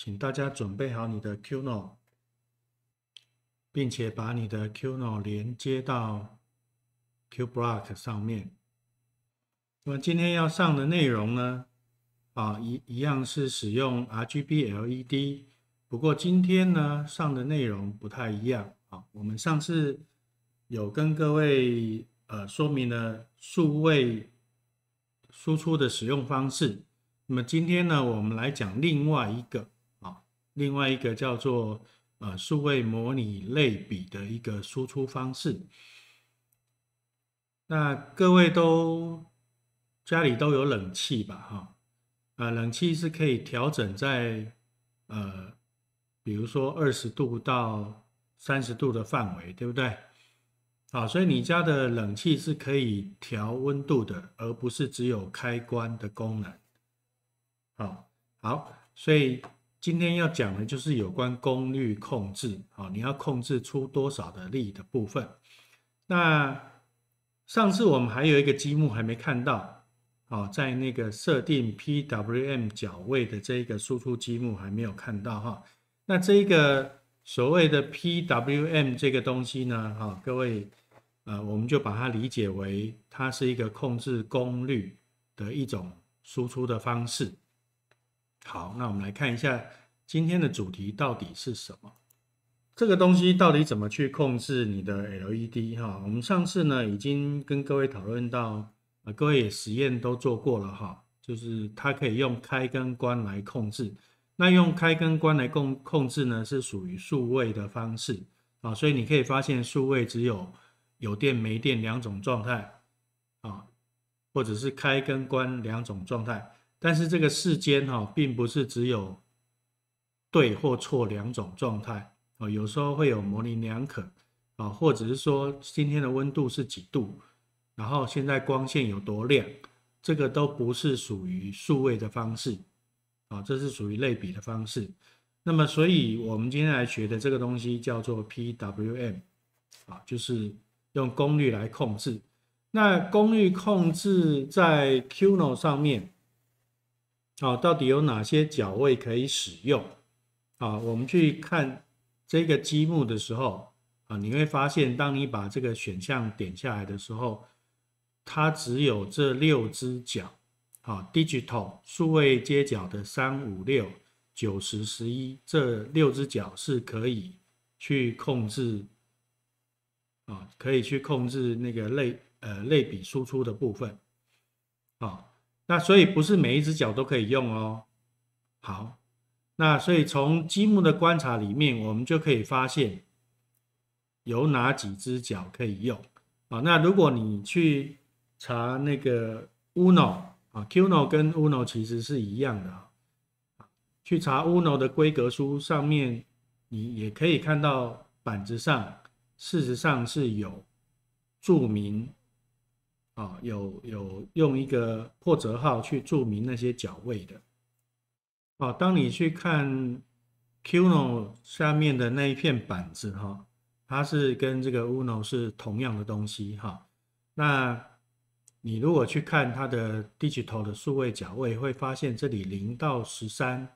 请大家准备好你的 Qno，并且把你的 Qno 连接到 Qblock 上面。那么今天要上的内容呢，啊一一样是使用 RGBLED，不过今天呢上的内容不太一样啊。我们上次有跟各位呃说明了数位输出的使用方式，那么今天呢我们来讲另外一个。另外一个叫做呃数位模拟类比的一个输出方式。那各位都家里都有冷气吧？哈，呃，冷气是可以调整在呃，比如说二十度到三十度的范围，对不对？啊，所以你家的冷气是可以调温度的，而不是只有开关的功能。好，好，所以。今天要讲的就是有关功率控制，啊，你要控制出多少的力的部分。那上次我们还有一个积木还没看到，哦，在那个设定 PWM 角位的这个输出积木还没有看到哈。那这一个所谓的 PWM 这个东西呢，哈，各位，呃，我们就把它理解为它是一个控制功率的一种输出的方式。好，那我们来看一下今天的主题到底是什么？这个东西到底怎么去控制你的 LED？哈，我们上次呢已经跟各位讨论到，呃，各位也实验都做过了哈，就是它可以用开跟关来控制。那用开跟关来控控制呢，是属于数位的方式啊，所以你可以发现数位只有有电没电两种状态啊，或者是开跟关两种状态。但是这个世间哈，并不是只有对或错两种状态啊，有时候会有模棱两可啊，或者是说今天的温度是几度，然后现在光线有多亮，这个都不是属于数位的方式啊，这是属于类比的方式。那么，所以我们今天来学的这个东西叫做 P W M 啊，就是用功率来控制。那功率控制在 Q No 上面。好，到底有哪些脚位可以使用？啊，我们去看这个积木的时候，啊，你会发现，当你把这个选项点下来的时候，它只有这六只脚。啊 d i g i t a l 数位接脚的三、五、六、九十、十一这六只脚是可以去控制，啊，可以去控制那个类呃类比输出的部分，啊。那所以不是每一只脚都可以用哦。好，那所以从积木的观察里面，我们就可以发现有哪几只脚可以用。啊，那如果你去查那个 Uno 啊，Qno 跟 Uno 其实是一样的。去查 Uno 的规格书上面，你也可以看到板子上事实上是有注明。啊，有有用一个破折号去注明那些脚位的。啊，当你去看 QNO 下面的那一片板子哈，它是跟这个 Uno 是同样的东西哈。那你如果去看它的 digital 的数位脚位，会发现这里零到十三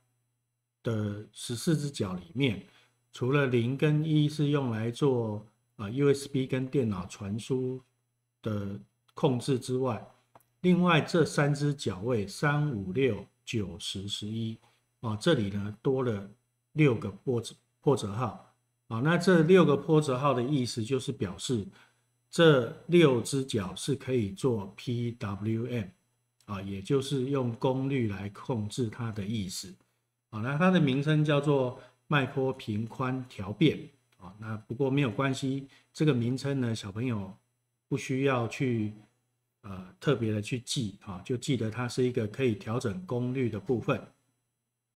的十四只脚里面，除了零跟一是用来做啊 USB 跟电脑传输的。控制之外，另外这三只脚位三五六九十十一啊，这里呢多了六个波折破折号啊，那这六个破折号的意思就是表示这六只脚是可以做 PWM 啊，也就是用功率来控制它的意思啊。那它的名称叫做脉波平宽调变啊。那不过没有关系，这个名称呢，小朋友。不需要去呃特别的去记啊，就记得它是一个可以调整功率的部分。